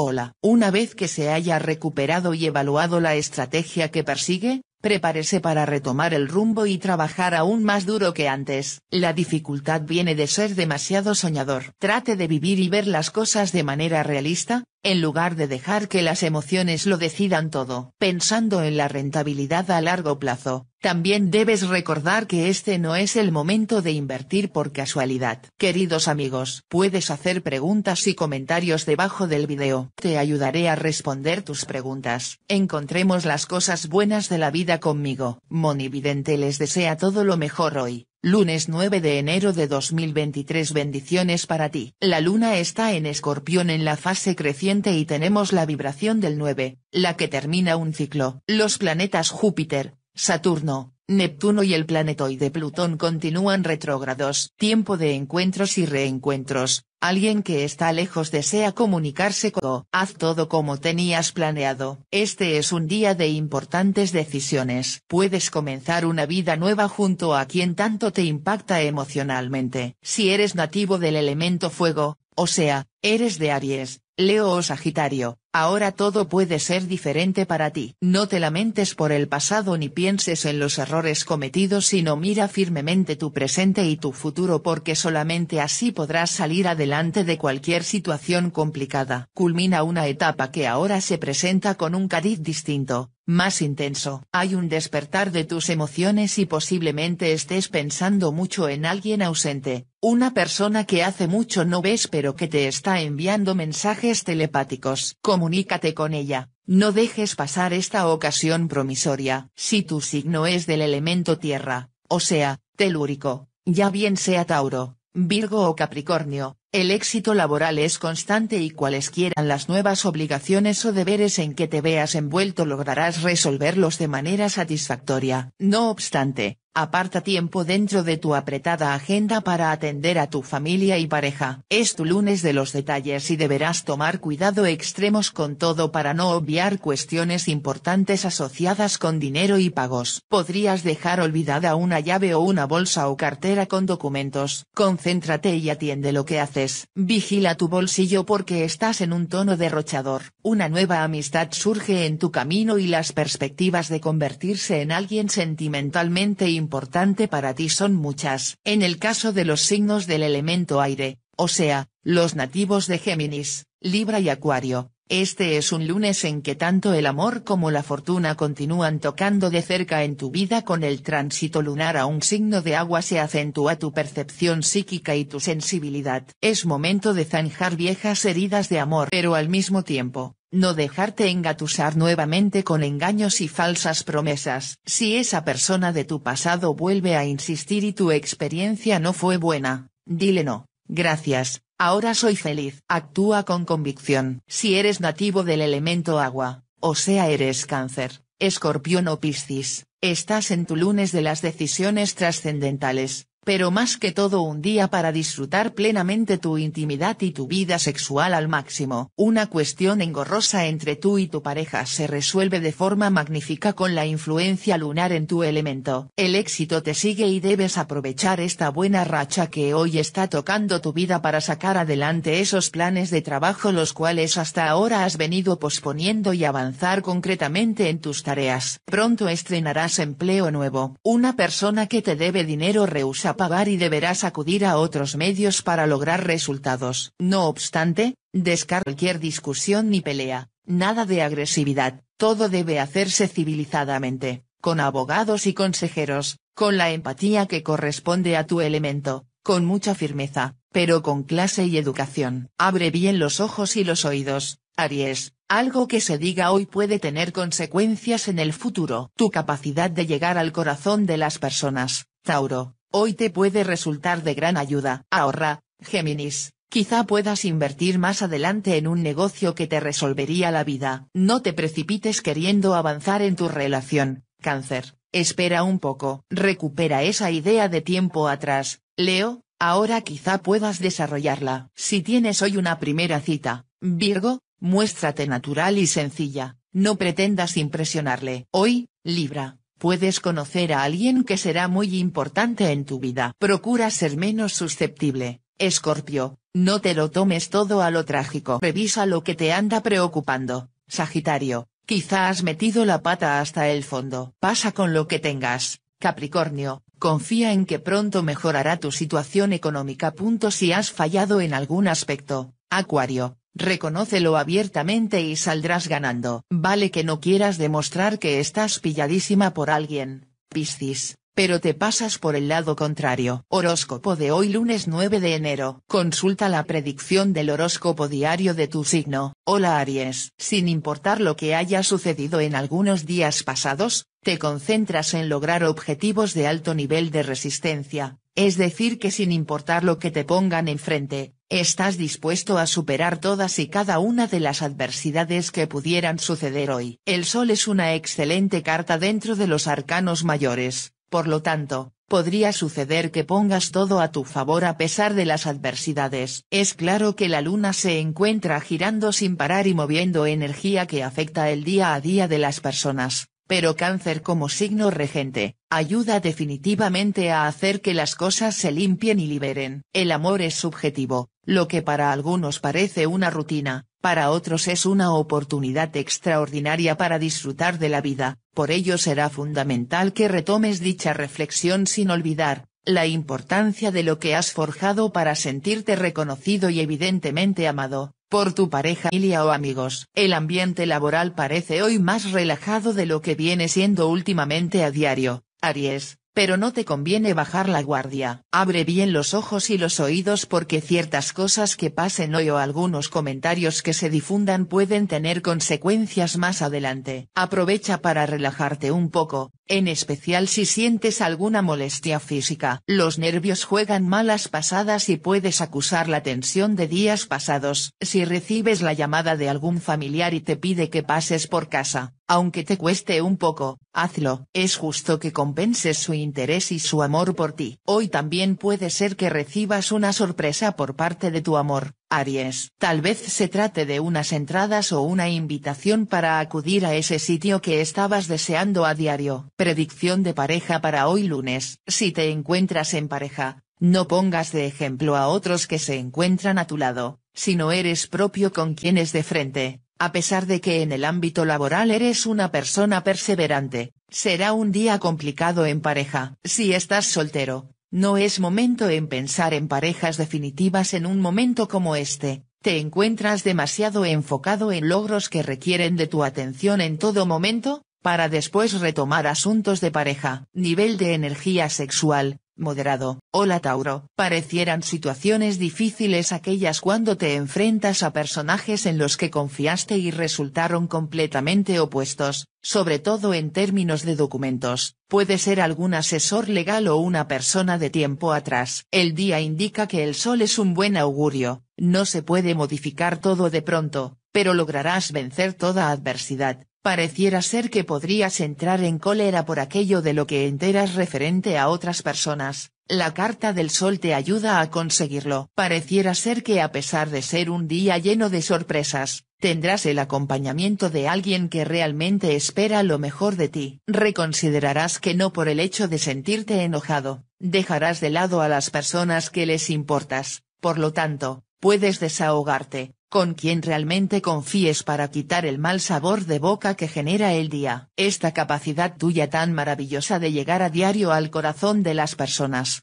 Hola. Una vez que se haya recuperado y evaluado la estrategia que persigue, prepárese para retomar el rumbo y trabajar aún más duro que antes. La dificultad viene de ser demasiado soñador. Trate de vivir y ver las cosas de manera realista, en lugar de dejar que las emociones lo decidan todo. Pensando en la rentabilidad a largo plazo, también debes recordar que este no es el momento de invertir por casualidad. Queridos amigos, puedes hacer preguntas y comentarios debajo del video. Te ayudaré a responder tus preguntas. Encontremos las cosas buenas de la vida conmigo. Monividente les desea todo lo mejor hoy. Lunes 9 de enero de 2023 Bendiciones para ti. La luna está en escorpión en la fase creciente y tenemos la vibración del 9, la que termina un ciclo. Los planetas Júpiter, Saturno, Neptuno y el planetoide Plutón continúan retrógrados. Tiempo de encuentros y reencuentros, Alguien que está lejos desea comunicarse con haz todo como tenías planeado. Este es un día de importantes decisiones. Puedes comenzar una vida nueva junto a quien tanto te impacta emocionalmente. Si eres nativo del elemento fuego, o sea, Eres de Aries, Leo o Sagitario, ahora todo puede ser diferente para ti. No te lamentes por el pasado ni pienses en los errores cometidos sino mira firmemente tu presente y tu futuro porque solamente así podrás salir adelante de cualquier situación complicada. Culmina una etapa que ahora se presenta con un cariz distinto, más intenso. Hay un despertar de tus emociones y posiblemente estés pensando mucho en alguien ausente, una persona que hace mucho no ves pero que te está enviando mensajes telepáticos. Comunícate con ella, no dejes pasar esta ocasión promisoria. Si tu signo es del elemento tierra, o sea, telúrico, ya bien sea Tauro, Virgo o Capricornio, el éxito laboral es constante y cualesquiera las nuevas obligaciones o deberes en que te veas envuelto lograrás resolverlos de manera satisfactoria. No obstante, aparta tiempo dentro de tu apretada agenda para atender a tu familia y pareja. Es tu lunes de los detalles y deberás tomar cuidado extremos con todo para no obviar cuestiones importantes asociadas con dinero y pagos. Podrías dejar olvidada una llave o una bolsa o cartera con documentos. Concéntrate y atiende lo que haces Vigila tu bolsillo porque estás en un tono derrochador. Una nueva amistad surge en tu camino y las perspectivas de convertirse en alguien sentimentalmente importante para ti son muchas. En el caso de los signos del elemento aire, o sea, los nativos de Géminis, Libra y Acuario, este es un lunes en que tanto el amor como la fortuna continúan tocando de cerca en tu vida con el tránsito lunar a un signo de agua se acentúa tu percepción psíquica y tu sensibilidad. Es momento de zanjar viejas heridas de amor pero al mismo tiempo, no dejarte engatusar nuevamente con engaños y falsas promesas. Si esa persona de tu pasado vuelve a insistir y tu experiencia no fue buena, dile no, gracias, Ahora soy feliz. Actúa con convicción. Si eres nativo del elemento agua, o sea eres cáncer, escorpión o piscis, estás en tu lunes de las decisiones trascendentales, pero más que todo un día para disfrutar plenamente tu intimidad y tu vida sexual al máximo. Una cuestión engorrosa entre tú y tu pareja se resuelve de forma magnífica con la influencia lunar en tu elemento. El éxito te sigue y debes aprovechar esta buena racha que hoy está tocando tu vida para sacar adelante esos planes de trabajo los cuales hasta ahora has venido posponiendo y avanzar concretamente en tus tareas. Pronto estrenarás empleo nuevo. Una persona que te debe dinero rehúsa pagar y deberás acudir a otros medios para lograr resultados. No obstante, descarga cualquier discusión ni pelea, nada de agresividad, todo debe hacerse civilizadamente, con abogados y consejeros, con la empatía que corresponde a tu elemento, con mucha firmeza, pero con clase y educación. Abre bien los ojos y los oídos, Aries, algo que se diga hoy puede tener consecuencias en el futuro. Tu capacidad de llegar al corazón de las personas, Tauro, hoy te puede resultar de gran ayuda. Ahorra, Géminis. Quizá puedas invertir más adelante en un negocio que te resolvería la vida. No te precipites queriendo avanzar en tu relación, cáncer. Espera un poco. Recupera esa idea de tiempo atrás, Leo, ahora quizá puedas desarrollarla. Si tienes hoy una primera cita, Virgo, muéstrate natural y sencilla, no pretendas impresionarle. Hoy, Libra, puedes conocer a alguien que será muy importante en tu vida. Procura ser menos susceptible, Escorpio, no te lo tomes todo a lo trágico. Revisa lo que te anda preocupando, Sagitario, quizá has metido la pata hasta el fondo. Pasa con lo que tengas, Capricornio, confía en que pronto mejorará tu situación económica. si has fallado en algún aspecto, Acuario, reconócelo abiertamente y saldrás ganando. Vale que no quieras demostrar que estás pilladísima por alguien, Piscis, pero te pasas por el lado contrario. Horóscopo de hoy lunes 9 de enero. Consulta la predicción del horóscopo diario de tu signo. Hola Aries. Sin importar lo que haya sucedido en algunos días pasados, te concentras en lograr objetivos de alto nivel de resistencia, es decir que sin importar lo que te pongan enfrente, estás dispuesto a superar todas y cada una de las adversidades que pudieran suceder hoy. El Sol es una excelente carta dentro de los arcanos mayores, por lo tanto, podría suceder que pongas todo a tu favor a pesar de las adversidades. Es claro que la luna se encuentra girando sin parar y moviendo energía que afecta el día a día de las personas, pero cáncer como signo regente, ayuda definitivamente a hacer que las cosas se limpien y liberen. El amor es subjetivo, lo que para algunos parece una rutina, para otros es una oportunidad extraordinaria para disfrutar de la vida, por ello será fundamental que retomes dicha reflexión sin olvidar, la importancia de lo que has forjado para sentirte reconocido y evidentemente amado por tu pareja Ilia o amigos. El ambiente laboral parece hoy más relajado de lo que viene siendo últimamente a diario, Aries, pero no te conviene bajar la guardia. Abre bien los ojos y los oídos porque ciertas cosas que pasen hoy o algunos comentarios que se difundan pueden tener consecuencias más adelante. Aprovecha para relajarte un poco, en especial si sientes alguna molestia física. Los nervios juegan malas pasadas y puedes acusar la tensión de días pasados. Si recibes la llamada de algún familiar y te pide que pases por casa, aunque te cueste un poco, hazlo. Es justo que compenses su interés y su amor por ti. Hoy también puede ser que recibas una sorpresa por parte de tu amor, Aries. Tal vez se trate de unas entradas o una invitación para acudir a ese sitio que estabas deseando a diario. Predicción de pareja para hoy lunes. Si te encuentras en pareja, no pongas de ejemplo a otros que se encuentran a tu lado, si no eres propio con quienes de frente. A pesar de que en el ámbito laboral eres una persona perseverante, será un día complicado en pareja. Si estás soltero, no es momento en pensar en parejas definitivas en un momento como este, te encuentras demasiado enfocado en logros que requieren de tu atención en todo momento, para después retomar asuntos de pareja. Nivel de energía sexual, moderado, Hola Tauro, parecieran situaciones difíciles aquellas cuando te enfrentas a personajes en los que confiaste y resultaron completamente opuestos, sobre todo en términos de documentos, puede ser algún asesor legal o una persona de tiempo atrás. El día indica que el sol es un buen augurio, no se puede modificar todo de pronto, pero lograrás vencer toda adversidad, Pareciera ser que podrías entrar en cólera por aquello de lo que enteras referente a otras personas, la carta del sol te ayuda a conseguirlo. Pareciera ser que a pesar de ser un día lleno de sorpresas, tendrás el acompañamiento de alguien que realmente espera lo mejor de ti. Reconsiderarás que no por el hecho de sentirte enojado, dejarás de lado a las personas que les importas, por lo tanto, puedes desahogarte, con quien realmente confíes para quitar el mal sabor de boca que genera el día. Esta capacidad tuya tan maravillosa de llegar a diario al corazón de las personas,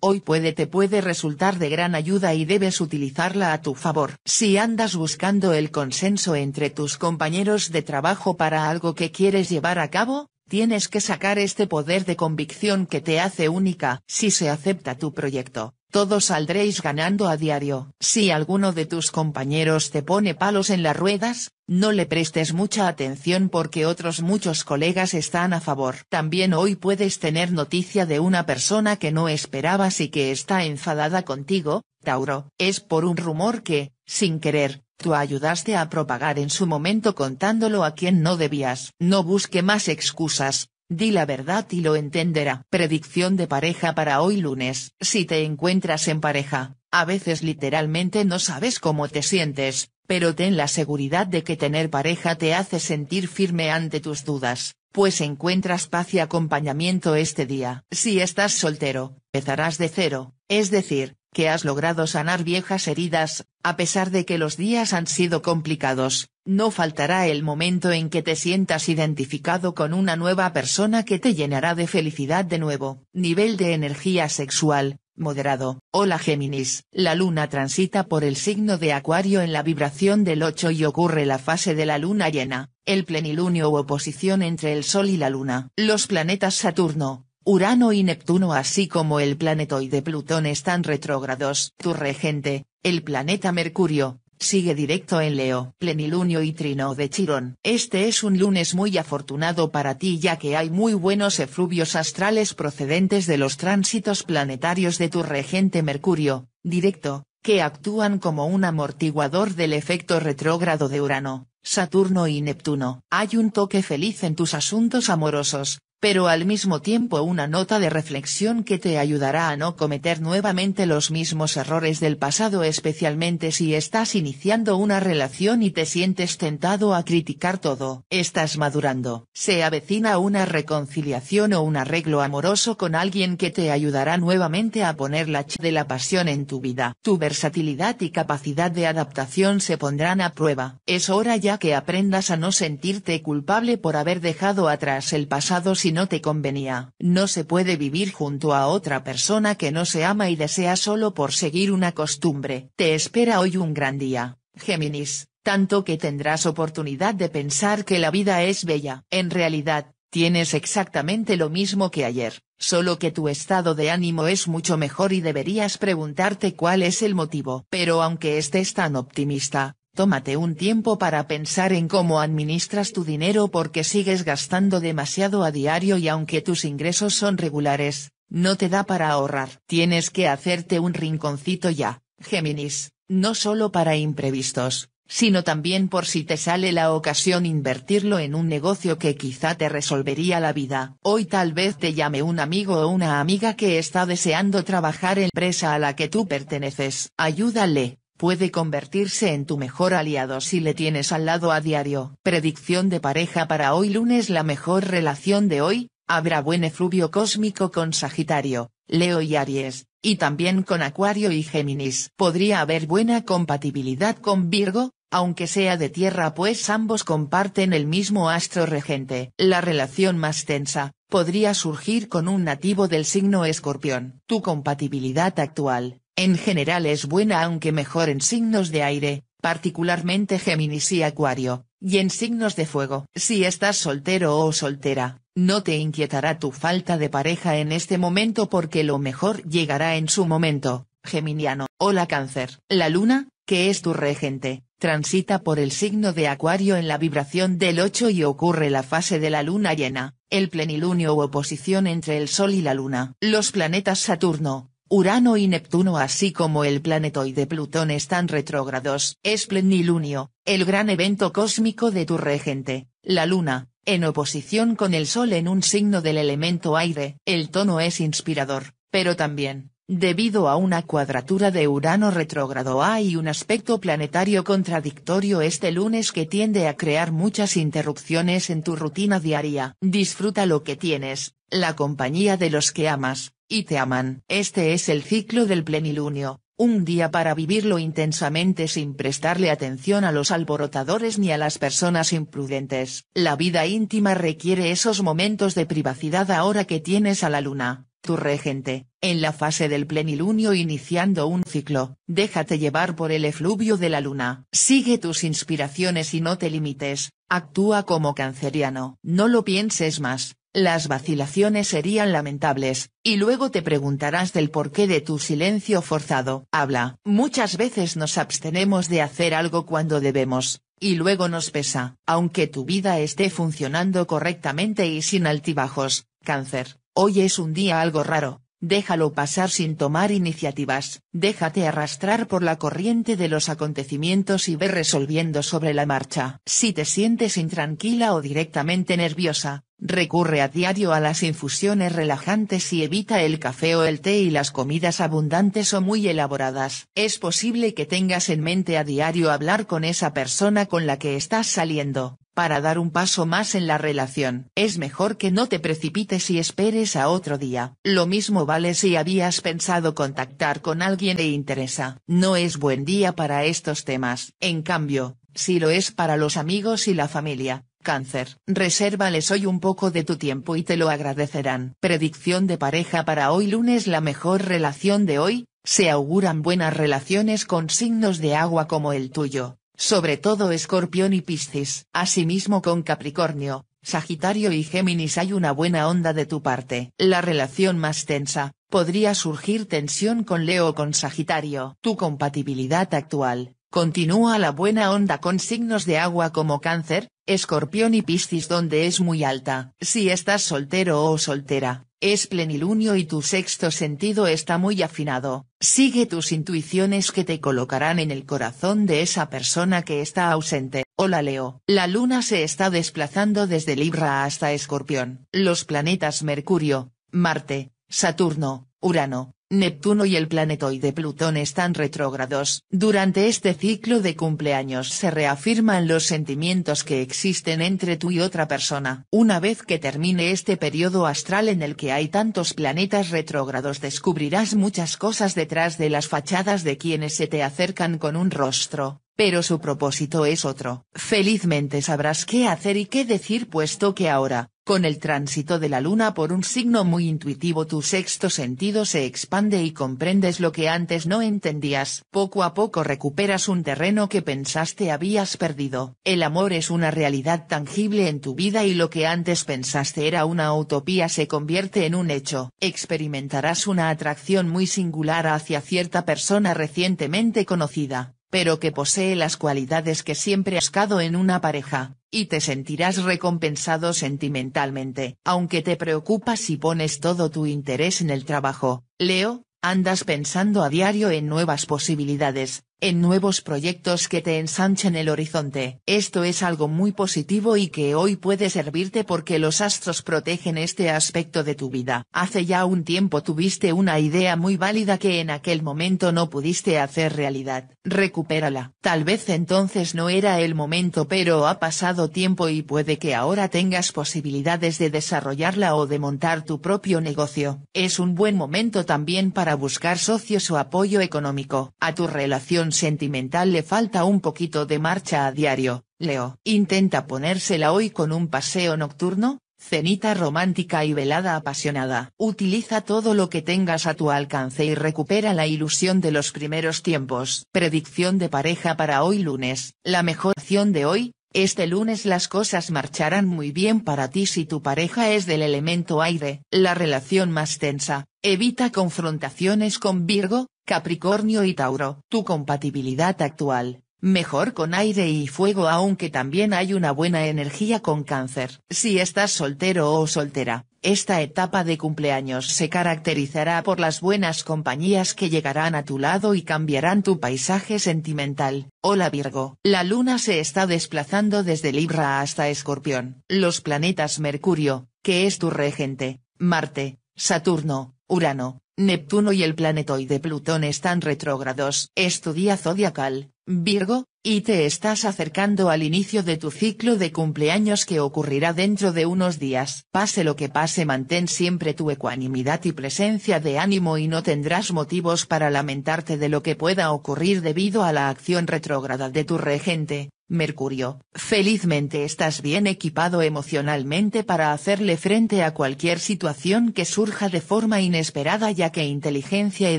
hoy puede te puede resultar de gran ayuda y debes utilizarla a tu favor. Si andas buscando el consenso entre tus compañeros de trabajo para algo que quieres llevar a cabo, Tienes que sacar este poder de convicción que te hace única. Si se acepta tu proyecto, todos saldréis ganando a diario. Si alguno de tus compañeros te pone palos en las ruedas, no le prestes mucha atención porque otros muchos colegas están a favor. También hoy puedes tener noticia de una persona que no esperabas y que está enfadada contigo, Tauro, es por un rumor que, sin querer, tú ayudaste a propagar en su momento contándolo a quien no debías. No busque más excusas, Di la verdad y lo entenderá. Predicción de pareja para hoy lunes. Si te encuentras en pareja, a veces literalmente no sabes cómo te sientes, pero ten la seguridad de que tener pareja te hace sentir firme ante tus dudas, pues encuentras paz y acompañamiento este día. Si estás soltero, empezarás de cero, es decir, que has logrado sanar viejas heridas, a pesar de que los días han sido complicados, no faltará el momento en que te sientas identificado con una nueva persona que te llenará de felicidad de nuevo. Nivel de energía sexual, moderado. Hola Géminis. La luna transita por el signo de Acuario en la vibración del 8 y ocurre la fase de la luna llena, el plenilunio u oposición entre el Sol y la luna. Los planetas Saturno, Urano y Neptuno así como el y de Plutón están retrógrados. Tu regente, el planeta Mercurio, sigue directo en Leo, plenilunio y trino de Chirón. Este es un lunes muy afortunado para ti ya que hay muy buenos efluvios astrales procedentes de los tránsitos planetarios de tu regente Mercurio, directo, que actúan como un amortiguador del efecto retrógrado de Urano, Saturno y Neptuno. Hay un toque feliz en tus asuntos amorosos, pero al mismo tiempo una nota de reflexión que te ayudará a no cometer nuevamente los mismos errores del pasado especialmente si estás iniciando una relación y te sientes tentado a criticar todo. Estás madurando. Se avecina una reconciliación o un arreglo amoroso con alguien que te ayudará nuevamente a poner la ch de la pasión en tu vida. Tu versatilidad y capacidad de adaptación se pondrán a prueba. Es hora ya que aprendas a no sentirte culpable por haber dejado atrás el pasado no te convenía. No se puede vivir junto a otra persona que no se ama y desea solo por seguir una costumbre. Te espera hoy un gran día, Géminis, tanto que tendrás oportunidad de pensar que la vida es bella. En realidad, Tienes exactamente lo mismo que ayer, solo que tu estado de ánimo es mucho mejor y deberías preguntarte cuál es el motivo. Pero aunque estés tan optimista, Tómate un tiempo para pensar en cómo administras tu dinero porque sigues gastando demasiado a diario y aunque tus ingresos son regulares, no te da para ahorrar. Tienes que hacerte un rinconcito ya, Géminis, no solo para imprevistos, sino también por si te sale la ocasión invertirlo en un negocio que quizá te resolvería la vida. Hoy tal vez te llame un amigo o una amiga que está deseando trabajar en empresa a la que tú perteneces. Ayúdale, puede convertirse en tu mejor aliado si le tienes al lado a diario. Predicción de pareja para hoy lunes La mejor relación de hoy, habrá buen efluvio cósmico con Sagitario, Leo y Aries, y también con Acuario y Géminis. Podría haber buena compatibilidad con Virgo, aunque sea de tierra pues ambos comparten el mismo astro regente. La relación más tensa, podría surgir con un nativo del signo escorpión. Tu compatibilidad actual, en general es buena aunque mejor en signos de aire, particularmente Géminis y Acuario, y en signos de fuego. Si estás soltero o soltera, no te inquietará tu falta de pareja en este momento porque lo mejor llegará en su momento, Geminiano. Hola Cáncer. La luna, que es tu regente, transita por el signo de Acuario en la vibración del 8 y ocurre la fase de la luna llena, el plenilunio u oposición entre el Sol y la luna. Los planetas Saturno, Urano y Neptuno así como el planetoide Plutón están retrógrados. Es plenilunio, el gran evento cósmico de tu regente, la Luna, en oposición con el Sol en un signo del elemento aire. El tono es inspirador, pero también, Debido a una cuadratura de Urano retrógrado hay un aspecto planetario contradictorio este lunes que tiende a crear muchas interrupciones en tu rutina diaria. Disfruta lo que tienes, la compañía de los que amas, y te aman. Este es el ciclo del plenilunio, un día para vivirlo intensamente sin prestarle atención a los alborotadores ni a las personas imprudentes. La vida íntima requiere esos momentos de privacidad ahora que tienes a la luna tu regente, en la fase del plenilunio iniciando un ciclo, déjate llevar por el efluvio de la luna. Sigue tus inspiraciones y no te limites, actúa como canceriano. No lo pienses más, las vacilaciones serían lamentables, y luego te preguntarás del porqué de tu silencio forzado. Habla. Muchas veces nos abstenemos de hacer algo cuando debemos, y luego nos pesa. Aunque tu vida esté funcionando correctamente y sin altibajos, cáncer, Hoy es un día algo raro, déjalo pasar sin tomar iniciativas, déjate arrastrar por la corriente de los acontecimientos y ve resolviendo sobre la marcha. Si te sientes intranquila o directamente nerviosa, Recurre a diario a las infusiones relajantes y evita el café o el té y las comidas abundantes o muy elaboradas. Es posible que tengas en mente a diario hablar con esa persona con la que estás saliendo, para dar un paso más en la relación. Es mejor que no te precipites y esperes a otro día. Lo mismo vale si habías pensado contactar con alguien e interesa. No es buen día para estos temas. En cambio, si lo es para los amigos y la familia, Cáncer. Resérvales hoy un poco de tu tiempo y te lo agradecerán. Predicción de pareja para hoy lunes La mejor relación de hoy, se auguran buenas relaciones con signos de agua como el tuyo, sobre todo Escorpión y Piscis. Asimismo con Capricornio, Sagitario y Géminis hay una buena onda de tu parte. La relación más tensa, podría surgir tensión con Leo o con Sagitario. Tu compatibilidad actual, continúa la buena onda con signos de agua como Cáncer, Escorpión y Piscis donde es muy alta. Si estás soltero o soltera, es plenilunio y tu sexto sentido está muy afinado. Sigue tus intuiciones que te colocarán en el corazón de esa persona que está ausente. Hola Leo. La luna se está desplazando desde Libra hasta Escorpión. Los planetas Mercurio, Marte, Saturno, Urano, Neptuno y el planetoide Plutón están retrógrados. Durante este ciclo de cumpleaños se reafirman los sentimientos que existen entre tú y otra persona. Una vez que termine este periodo astral en el que hay tantos planetas retrógrados descubrirás muchas cosas detrás de las fachadas de quienes se te acercan con un rostro, pero su propósito es otro. Felizmente sabrás qué hacer y qué decir puesto que ahora, con el tránsito de la luna por un signo muy intuitivo tu sexto sentido se expande y comprendes lo que antes no entendías. Poco a poco recuperas un terreno que pensaste habías perdido. El amor es una realidad tangible en tu vida y lo que antes pensaste era una utopía se convierte en un hecho. Experimentarás una atracción muy singular hacia cierta persona recientemente conocida pero que posee las cualidades que siempre has en una pareja y te sentirás recompensado sentimentalmente, aunque te preocupas y pones todo tu interés en el trabajo. Leo, andas pensando a diario en nuevas posibilidades, en nuevos proyectos que te ensanchen el horizonte. Esto es algo muy positivo y que hoy puede servirte porque los astros protegen este aspecto de tu vida. Hace ya un tiempo tuviste una idea muy válida que en aquel momento no pudiste hacer realidad. Recupérala. Tal vez entonces no era el momento pero ha pasado tiempo y puede que ahora tengas posibilidades de desarrollarla o de montar tu propio negocio. Es un buen momento también para buscar socios o apoyo económico. A tu relación sentimental le falta un poquito de marcha a diario, Leo. Intenta ponérsela hoy con un paseo nocturno, cenita romántica y velada apasionada. Utiliza todo lo que tengas a tu alcance y recupera la ilusión de los primeros tiempos. Predicción de pareja para hoy lunes. La mejor acción de hoy, este lunes las cosas marcharán muy bien para ti si tu pareja es del elemento aire. La relación más tensa, evita confrontaciones con Virgo, Capricornio y Tauro. Tu compatibilidad actual, mejor con aire y fuego aunque también hay una buena energía con cáncer. Si estás soltero o soltera, esta etapa de cumpleaños se caracterizará por las buenas compañías que llegarán a tu lado y cambiarán tu paisaje sentimental. Hola Virgo. La luna se está desplazando desde Libra hasta Escorpión. Los planetas Mercurio, que es tu regente, Marte, Saturno, Urano, Neptuno y el planetoide Plutón están retrógrados. Estudia zodiacal, Virgo, y te estás acercando al inicio de tu ciclo de cumpleaños que ocurrirá dentro de unos días. Pase lo que pase, mantén siempre tu ecuanimidad y presencia de ánimo y no tendrás motivos para lamentarte de lo que pueda ocurrir debido a la acción retrógrada de tu regente. Mercurio, felizmente estás bien equipado emocionalmente para hacerle frente a cualquier situación que surja de forma inesperada ya que inteligencia y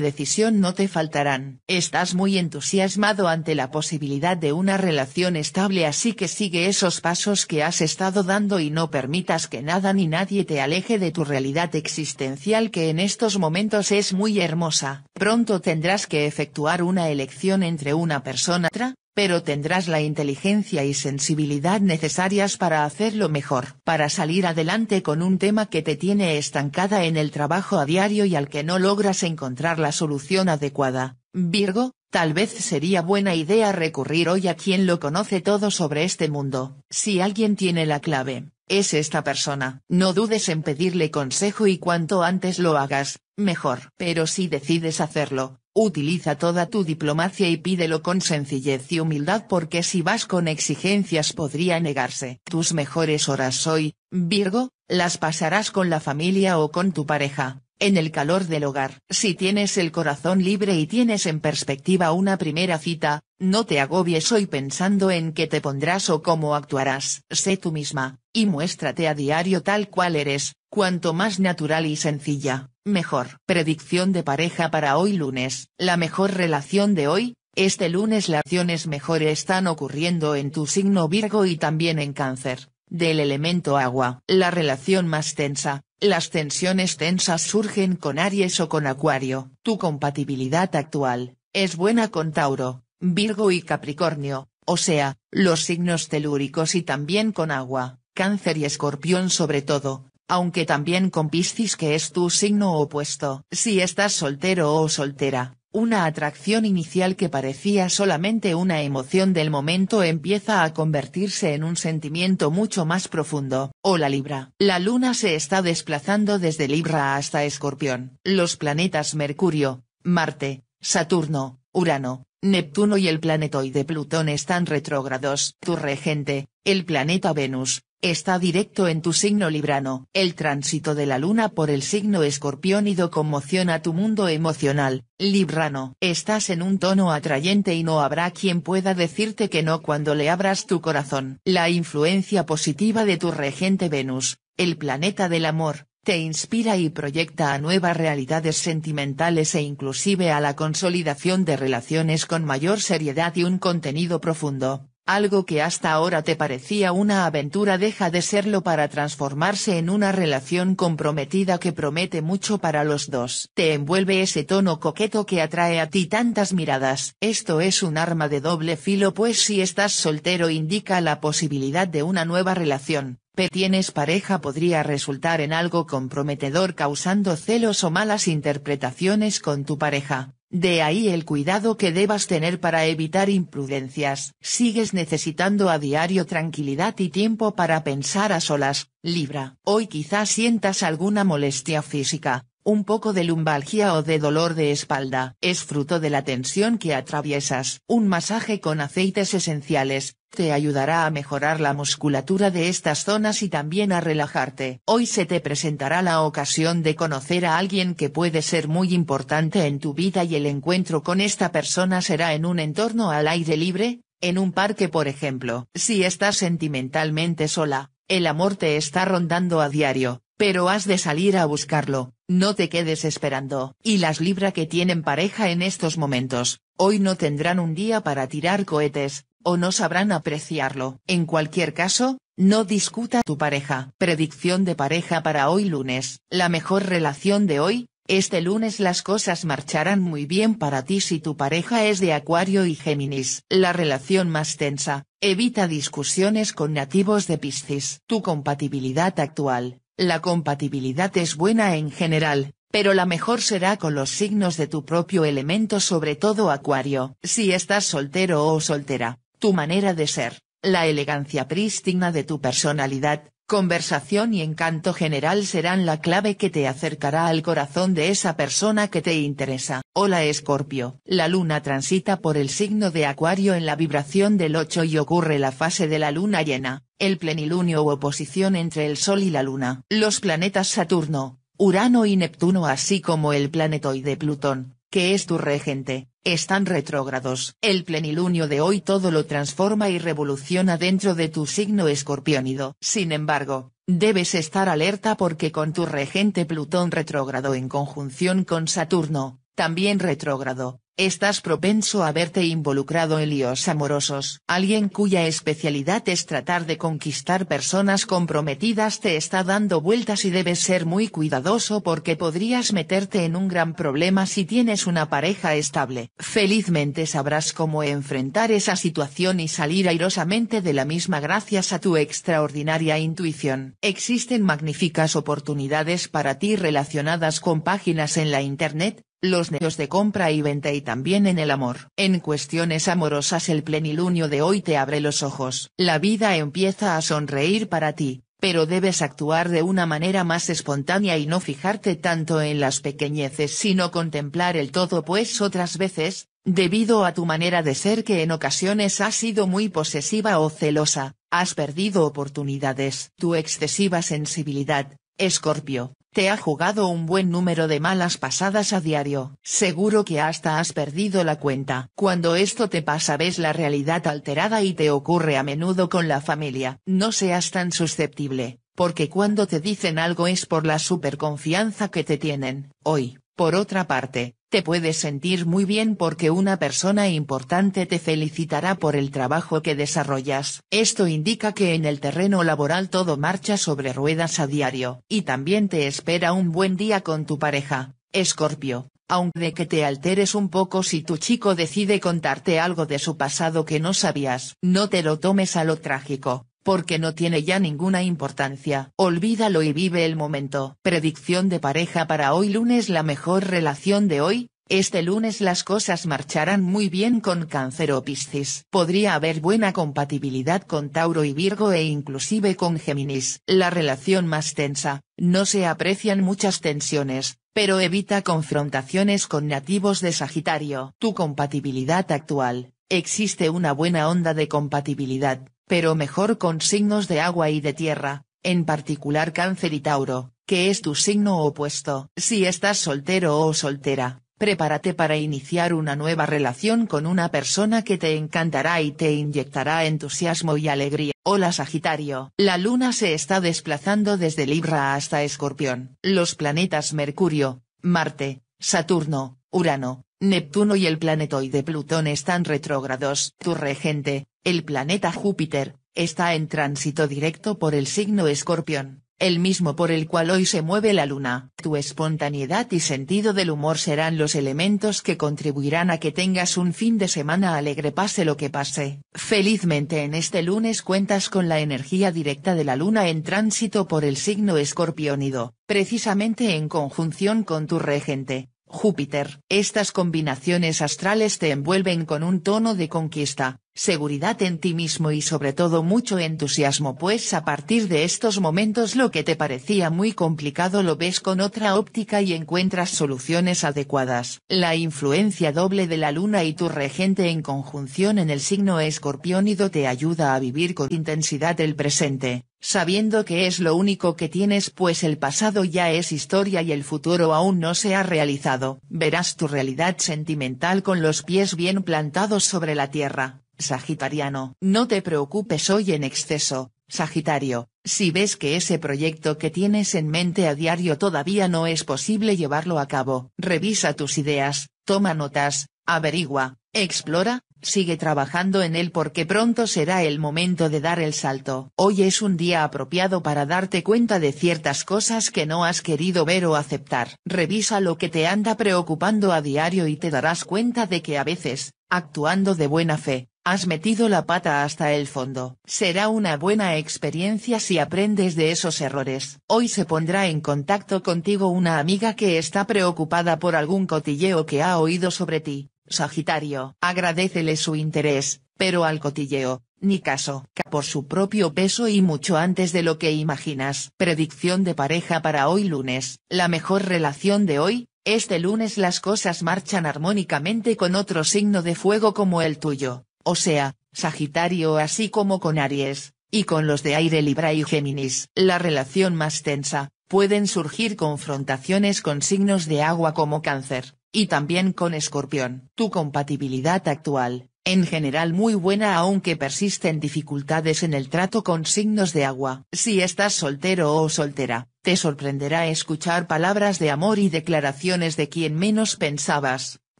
decisión no te faltarán. Estás muy entusiasmado ante la posibilidad de una relación estable así que sigue esos pasos que has estado dando y no permitas que nada ni nadie te aleje de tu realidad existencial que en estos momentos es muy hermosa. Pronto tendrás que efectuar una elección entre una persona otra, pero tendrás la inteligencia y sensibilidad necesarias para hacerlo mejor. Para salir adelante con un tema que te tiene estancada en el trabajo a diario y al que no logras encontrar la solución adecuada, Virgo, tal vez sería buena idea recurrir hoy a quien lo conoce todo sobre este mundo. Si alguien tiene la clave, es esta persona. No dudes en pedirle consejo y cuanto antes lo hagas, mejor. Pero si decides hacerlo, Utiliza toda tu diplomacia y pídelo con sencillez y humildad porque si vas con exigencias podría negarse. Tus mejores horas hoy, Virgo, las pasarás con la familia o con tu pareja, en el calor del hogar. Si tienes el corazón libre y tienes en perspectiva una primera cita, no te agobies hoy pensando en qué te pondrás o cómo actuarás. Sé tú misma, y muéstrate a diario tal cual eres, cuanto más natural y sencilla, Mejor. Predicción de pareja para hoy lunes. La mejor relación de hoy, este lunes las acciones mejores están ocurriendo en tu signo Virgo y también en Cáncer, del elemento agua. La relación más tensa, las tensiones tensas surgen con Aries o con Acuario. Tu compatibilidad actual, es buena con Tauro, Virgo y Capricornio, o sea, los signos telúricos y también con agua, Cáncer y Escorpión sobre todo aunque también con Piscis que es tu signo opuesto. Si estás soltero o soltera, una atracción inicial que parecía solamente una emoción del momento empieza a convertirse en un sentimiento mucho más profundo. O oh, la Libra. La Luna se está desplazando desde Libra hasta Escorpión. Los planetas Mercurio, Marte, Saturno, Urano, Neptuno y el planetoide Plutón están retrógrados. Tu regente, el planeta Venus, está directo en tu signo librano. El tránsito de la luna por el signo escorpiónido conmociona tu mundo emocional, librano. Estás en un tono atrayente y no habrá quien pueda decirte que no cuando le abras tu corazón. La influencia positiva de tu regente Venus, el planeta del amor, te inspira y proyecta a nuevas realidades sentimentales e inclusive a la consolidación de relaciones con mayor seriedad y un contenido profundo. Algo que hasta ahora te parecía una aventura deja de serlo para transformarse en una relación comprometida que promete mucho para los dos. Te envuelve ese tono coqueto que atrae a ti tantas miradas. Esto es un arma de doble filo pues si estás soltero indica la posibilidad de una nueva relación, pero tienes pareja podría resultar en algo comprometedor causando celos o malas interpretaciones con tu pareja. De ahí el cuidado que debas tener para evitar imprudencias. Sigues necesitando a diario tranquilidad y tiempo para pensar a solas, Libra. Hoy quizás sientas alguna molestia física, un poco de lumbalgia o de dolor de espalda es fruto de la tensión que atraviesas. Un masaje con aceites esenciales, te ayudará a mejorar la musculatura de estas zonas y también a relajarte. Hoy se te presentará la ocasión de conocer a alguien que puede ser muy importante en tu vida y el encuentro con esta persona será en un entorno al aire libre, en un parque por ejemplo. Si estás sentimentalmente sola, el amor te está rondando a diario, pero has de salir a buscarlo no te quedes esperando. Y las Libra que tienen pareja en estos momentos, hoy no tendrán un día para tirar cohetes, o no sabrán apreciarlo. En cualquier caso, no discuta tu pareja. Predicción de pareja para hoy lunes. La mejor relación de hoy, este lunes las cosas marcharán muy bien para ti si tu pareja es de Acuario y Géminis. La relación más tensa, evita discusiones con nativos de Piscis. Tu compatibilidad actual, la compatibilidad es buena en general, pero la mejor será con los signos de tu propio elemento sobre todo Acuario. Si estás soltero o soltera, tu manera de ser, la elegancia prístina de tu personalidad, Conversación y encanto general serán la clave que te acercará al corazón de esa persona que te interesa. Hola Escorpio. La luna transita por el signo de Acuario en la vibración del 8 y ocurre la fase de la luna llena, el plenilunio u oposición entre el Sol y la luna. Los planetas Saturno, Urano y Neptuno así como el planetoide Plutón, que es tu regente, están retrógrados. El plenilunio de hoy todo lo transforma y revoluciona dentro de tu signo escorpiónido. Sin embargo, debes estar alerta porque con tu regente Plutón retrógrado en conjunción con Saturno, también retrógrado, estás propenso a verte involucrado en líos amorosos. Alguien cuya especialidad es tratar de conquistar personas comprometidas te está dando vueltas y debes ser muy cuidadoso porque podrías meterte en un gran problema si tienes una pareja estable. Felizmente sabrás cómo enfrentar esa situación y salir airosamente de la misma gracias a tu extraordinaria intuición. Existen magníficas oportunidades para ti relacionadas con páginas en la internet, los negocios de compra y venta y también en el amor. En cuestiones amorosas el plenilunio de hoy te abre los ojos. La vida empieza a sonreír para ti, pero debes actuar de una manera más espontánea y no fijarte tanto en las pequeñeces sino contemplar el todo pues otras veces, debido a tu manera de ser que en ocasiones has sido muy posesiva o celosa, has perdido oportunidades. Tu excesiva sensibilidad, Escorpio, te ha jugado un buen número de malas pasadas a diario. Seguro que hasta has perdido la cuenta. Cuando esto te pasa ves la realidad alterada y te ocurre a menudo con la familia. No seas tan susceptible, porque cuando te dicen algo es por la superconfianza que te tienen. Hoy, por otra parte, te puedes sentir muy bien porque una persona importante te felicitará por el trabajo que desarrollas. Esto indica que en el terreno laboral todo marcha sobre ruedas a diario, y también te espera un buen día con tu pareja, Escorpio. Aunque que te alteres un poco si tu chico decide contarte algo de su pasado que no sabías. No te lo tomes a lo trágico, porque no tiene ya ninguna importancia. Olvídalo y vive el momento. Predicción de pareja para hoy lunes La mejor relación de hoy, este lunes las cosas marcharán muy bien con Cáncer o Piscis. Podría haber buena compatibilidad con Tauro y Virgo e inclusive con Géminis. La relación más tensa, no se aprecian muchas tensiones, pero evita confrontaciones con nativos de Sagitario. Tu compatibilidad actual, existe una buena onda de compatibilidad pero mejor con signos de agua y de tierra, en particular cáncer y tauro, que es tu signo opuesto. Si estás soltero o soltera, prepárate para iniciar una nueva relación con una persona que te encantará y te inyectará entusiasmo y alegría. Hola Sagitario. La luna se está desplazando desde Libra hasta Escorpión. Los planetas Mercurio, Marte, Saturno, Urano, Neptuno y el planetoide Plutón están retrógrados, tu regente, el planeta Júpiter, está en tránsito directo por el signo escorpión, el mismo por el cual hoy se mueve la luna. Tu espontaneidad y sentido del humor serán los elementos que contribuirán a que tengas un fin de semana alegre pase lo que pase. Felizmente en este lunes cuentas con la energía directa de la luna en tránsito por el signo escorpiónido, precisamente en conjunción con tu regente, Júpiter. Estas combinaciones astrales te envuelven con un tono de conquista, seguridad en ti mismo y sobre todo mucho entusiasmo pues a partir de estos momentos lo que te parecía muy complicado lo ves con otra óptica y encuentras soluciones adecuadas. La influencia doble de la luna y tu regente en conjunción en el signo escorpiónido te ayuda a vivir con intensidad el presente, sabiendo que es lo único que tienes pues el pasado ya es historia y el futuro aún no se ha realizado. Verás tu realidad sentimental con los pies bien plantados sobre la tierra Sagitariano. No te preocupes hoy en exceso, Sagitario, si ves que ese proyecto que tienes en mente a diario todavía no es posible llevarlo a cabo, revisa tus ideas, toma notas, averigua, explora, sigue trabajando en él porque pronto será el momento de dar el salto. Hoy es un día apropiado para darte cuenta de ciertas cosas que no has querido ver o aceptar. Revisa lo que te anda preocupando a diario y te darás cuenta de que a veces, actuando de buena fe, Has metido la pata hasta el fondo. Será una buena experiencia si aprendes de esos errores. Hoy se pondrá en contacto contigo una amiga que está preocupada por algún cotilleo que ha oído sobre ti. Sagitario, agradecele su interés, pero al cotilleo, ni caso, por su propio peso y mucho antes de lo que imaginas. Predicción de pareja para hoy lunes. La mejor relación de hoy, este lunes las cosas marchan armónicamente con otro signo de fuego como el tuyo o sea, Sagitario así como con Aries, y con los de aire Libra y Géminis. La relación más tensa, pueden surgir confrontaciones con signos de agua como cáncer, y también con escorpión. Tu compatibilidad actual, en general muy buena aunque persisten dificultades en el trato con signos de agua. Si estás soltero o soltera, te sorprenderá escuchar palabras de amor y declaraciones de quien menos pensabas,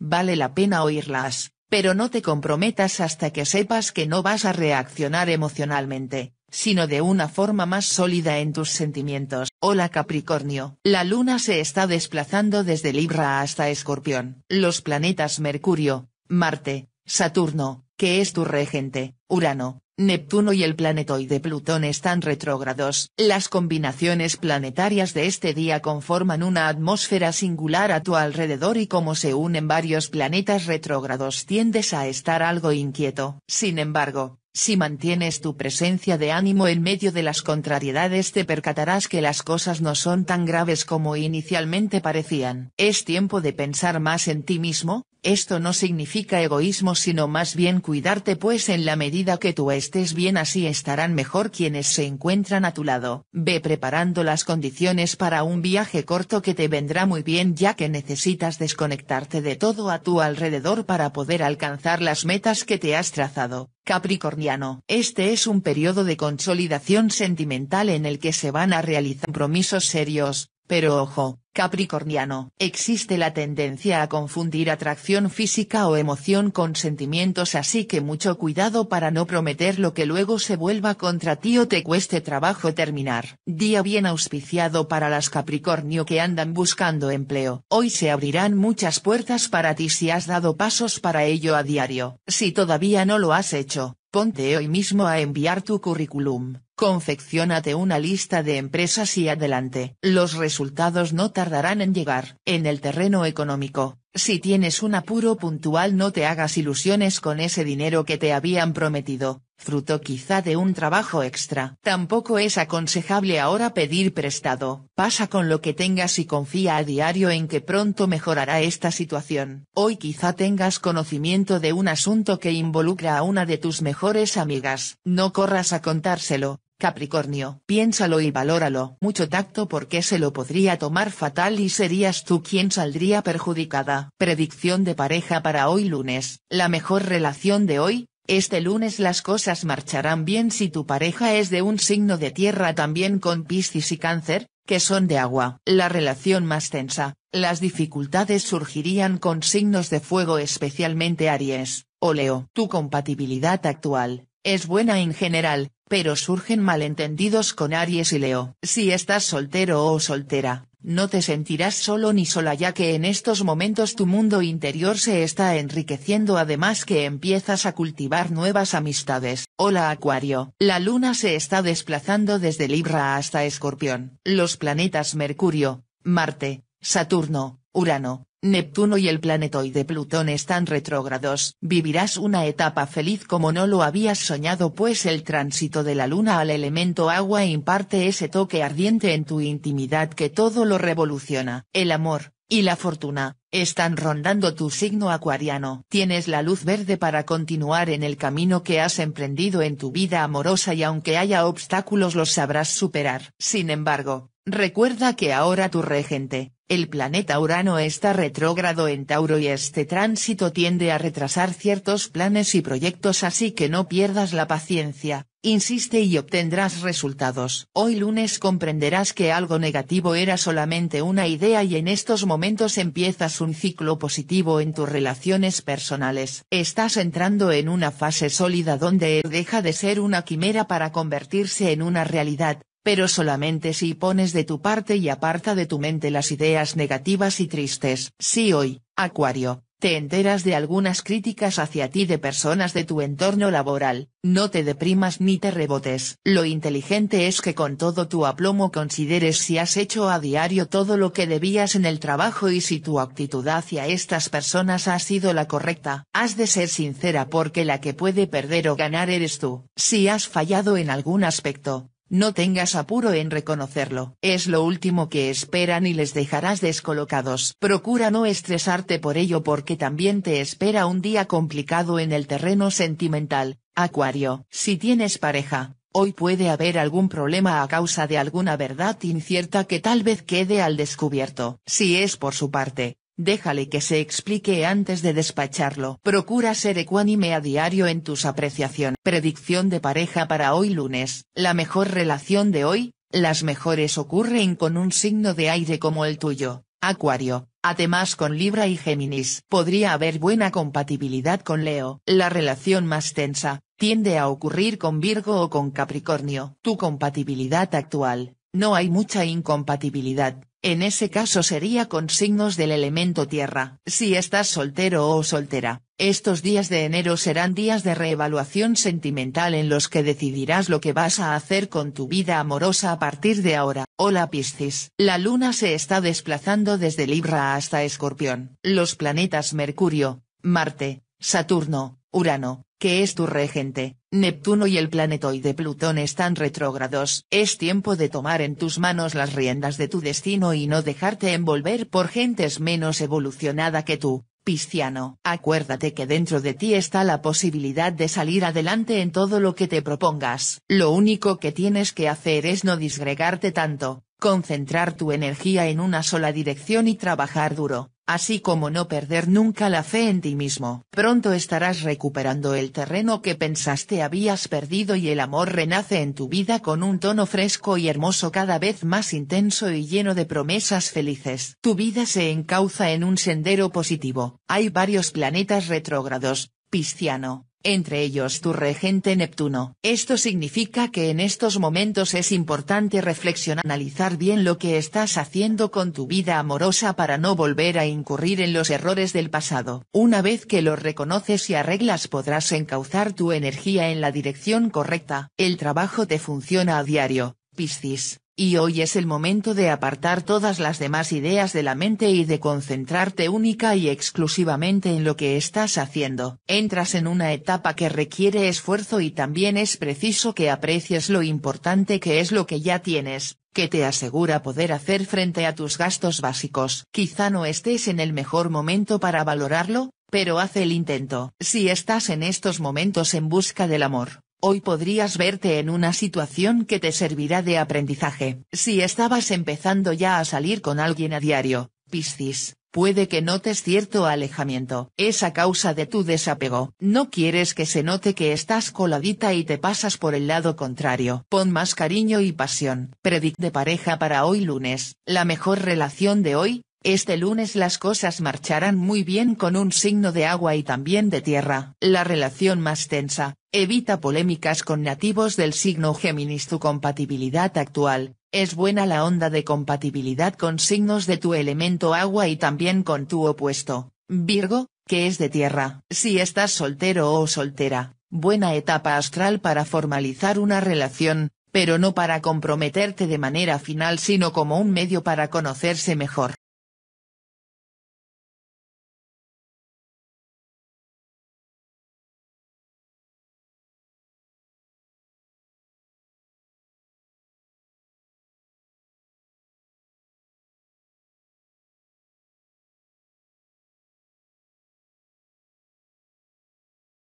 vale la pena oírlas pero no te comprometas hasta que sepas que no vas a reaccionar emocionalmente, sino de una forma más sólida en tus sentimientos. Hola Capricornio. La luna se está desplazando desde Libra hasta Escorpión. Los planetas Mercurio, Marte, Saturno, que es tu regente, Urano, Neptuno y el planetoide Plutón están retrógrados. Las combinaciones planetarias de este día conforman una atmósfera singular a tu alrededor y como se unen varios planetas retrógrados tiendes a estar algo inquieto. Sin embargo, si mantienes tu presencia de ánimo en medio de las contrariedades te percatarás que las cosas no son tan graves como inicialmente parecían. Es tiempo de pensar más en ti mismo, esto no significa egoísmo sino más bien cuidarte pues en la medida que tú estés bien así estarán mejor quienes se encuentran a tu lado. Ve preparando las condiciones para un viaje corto que te vendrá muy bien ya que necesitas desconectarte de todo a tu alrededor para poder alcanzar las metas que te has trazado. Capricorniano. Este es un periodo de consolidación sentimental en el que se van a realizar compromisos serios, pero ojo, Capricorniano, existe la tendencia a confundir atracción física o emoción con sentimientos así que mucho cuidado para no prometer lo que luego se vuelva contra ti o te cueste trabajo terminar. Día bien auspiciado para las Capricornio que andan buscando empleo. Hoy se abrirán muchas puertas para ti si has dado pasos para ello a diario. Si todavía no lo has hecho, ponte hoy mismo a enviar tu currículum confeccionate una lista de empresas y adelante. Los resultados no tardarán en llegar. En el terreno económico, si tienes un apuro puntual no te hagas ilusiones con ese dinero que te habían prometido, fruto quizá de un trabajo extra. Tampoco es aconsejable ahora pedir prestado. Pasa con lo que tengas y confía a diario en que pronto mejorará esta situación. Hoy quizá tengas conocimiento de un asunto que involucra a una de tus mejores amigas. No corras a contárselo, Capricornio, piénsalo y valóralo. Mucho tacto porque se lo podría tomar fatal y serías tú quien saldría perjudicada. Predicción de pareja para hoy lunes. La mejor relación de hoy, este lunes las cosas marcharán bien si tu pareja es de un signo de tierra también con Piscis y Cáncer, que son de agua. La relación más tensa, las dificultades surgirían con signos de fuego especialmente Aries, o Leo. Tu compatibilidad actual, es buena en general, pero surgen malentendidos con Aries y Leo. Si estás soltero o soltera, no te sentirás solo ni sola ya que en estos momentos tu mundo interior se está enriqueciendo además que empiezas a cultivar nuevas amistades. Hola Acuario. La luna se está desplazando desde Libra hasta Escorpión. Los planetas Mercurio, Marte, Saturno, Urano, Neptuno y el planetoide Plutón están retrógrados. Vivirás una etapa feliz como no lo habías soñado pues el tránsito de la luna al elemento agua imparte ese toque ardiente en tu intimidad que todo lo revoluciona. El amor, y la fortuna, están rondando tu signo acuariano. Tienes la luz verde para continuar en el camino que has emprendido en tu vida amorosa y aunque haya obstáculos los sabrás superar. Sin embargo, Recuerda que ahora tu regente, el planeta Urano está retrógrado en Tauro y este tránsito tiende a retrasar ciertos planes y proyectos así que no pierdas la paciencia, insiste y obtendrás resultados. Hoy lunes comprenderás que algo negativo era solamente una idea y en estos momentos empiezas un ciclo positivo en tus relaciones personales. Estás entrando en una fase sólida donde él deja de ser una quimera para convertirse en una realidad, pero solamente si pones de tu parte y aparta de tu mente las ideas negativas y tristes. Si hoy, Acuario, te enteras de algunas críticas hacia ti de personas de tu entorno laboral, no te deprimas ni te rebotes. Lo inteligente es que con todo tu aplomo consideres si has hecho a diario todo lo que debías en el trabajo y si tu actitud hacia estas personas ha sido la correcta. Has de ser sincera porque la que puede perder o ganar eres tú. Si has fallado en algún aspecto, no tengas apuro en reconocerlo. Es lo último que esperan y les dejarás descolocados. Procura no estresarte por ello porque también te espera un día complicado en el terreno sentimental, Acuario. Si tienes pareja, hoy puede haber algún problema a causa de alguna verdad incierta que tal vez quede al descubierto. Si es por su parte, Déjale que se explique antes de despacharlo. Procura ser ecuánime a diario en tus apreciaciones. Predicción de pareja para hoy lunes. La mejor relación de hoy, las mejores ocurren con un signo de aire como el tuyo, Acuario. Además con Libra y Géminis podría haber buena compatibilidad con Leo. La relación más tensa, tiende a ocurrir con Virgo o con Capricornio. Tu compatibilidad actual, no hay mucha incompatibilidad, en ese caso sería con signos del elemento tierra. Si estás soltero o soltera, estos días de enero serán días de reevaluación sentimental en los que decidirás lo que vas a hacer con tu vida amorosa a partir de ahora. Hola Piscis. La luna se está desplazando desde Libra hasta Escorpión. Los planetas Mercurio, Marte, Saturno, Urano, que es tu regente, Neptuno y el planetoide Plutón están retrógrados. Es tiempo de tomar en tus manos las riendas de tu destino y no dejarte envolver por gentes menos evolucionada que tú, Pisciano. Acuérdate que dentro de ti está la posibilidad de salir adelante en todo lo que te propongas. Lo único que tienes que hacer es no disgregarte tanto, concentrar tu energía en una sola dirección y trabajar duro así como no perder nunca la fe en ti mismo. Pronto estarás recuperando el terreno que pensaste habías perdido y el amor renace en tu vida con un tono fresco y hermoso cada vez más intenso y lleno de promesas felices. Tu vida se encauza en un sendero positivo. Hay varios planetas retrógrados, Pisciano, entre ellos tu regente Neptuno. Esto significa que en estos momentos es importante reflexionar, analizar bien lo que estás haciendo con tu vida amorosa para no volver a incurrir en los errores del pasado. Una vez que los reconoces y arreglas podrás encauzar tu energía en la dirección correcta. El trabajo te funciona a diario, Piscis y hoy es el momento de apartar todas las demás ideas de la mente y de concentrarte única y exclusivamente en lo que estás haciendo. Entras en una etapa que requiere esfuerzo y también es preciso que aprecies lo importante que es lo que ya tienes, que te asegura poder hacer frente a tus gastos básicos. Quizá no estés en el mejor momento para valorarlo, pero haz el intento. Si estás en estos momentos en busca del amor, Hoy podrías verte en una situación que te servirá de aprendizaje. Si estabas empezando ya a salir con alguien a diario, Piscis, puede que notes cierto alejamiento. Es a causa de tu desapego. No quieres que se note que estás coladita y te pasas por el lado contrario. Pon más cariño y pasión. Predic de pareja para hoy lunes. La mejor relación de hoy, este lunes las cosas marcharán muy bien con un signo de agua y también de tierra. La relación más tensa, evita polémicas con nativos del signo Géminis. Tu compatibilidad actual, es buena la onda de compatibilidad con signos de tu elemento agua y también con tu opuesto, Virgo, que es de tierra. Si estás soltero o soltera, buena etapa astral para formalizar una relación, pero no para comprometerte de manera final sino como un medio para conocerse mejor.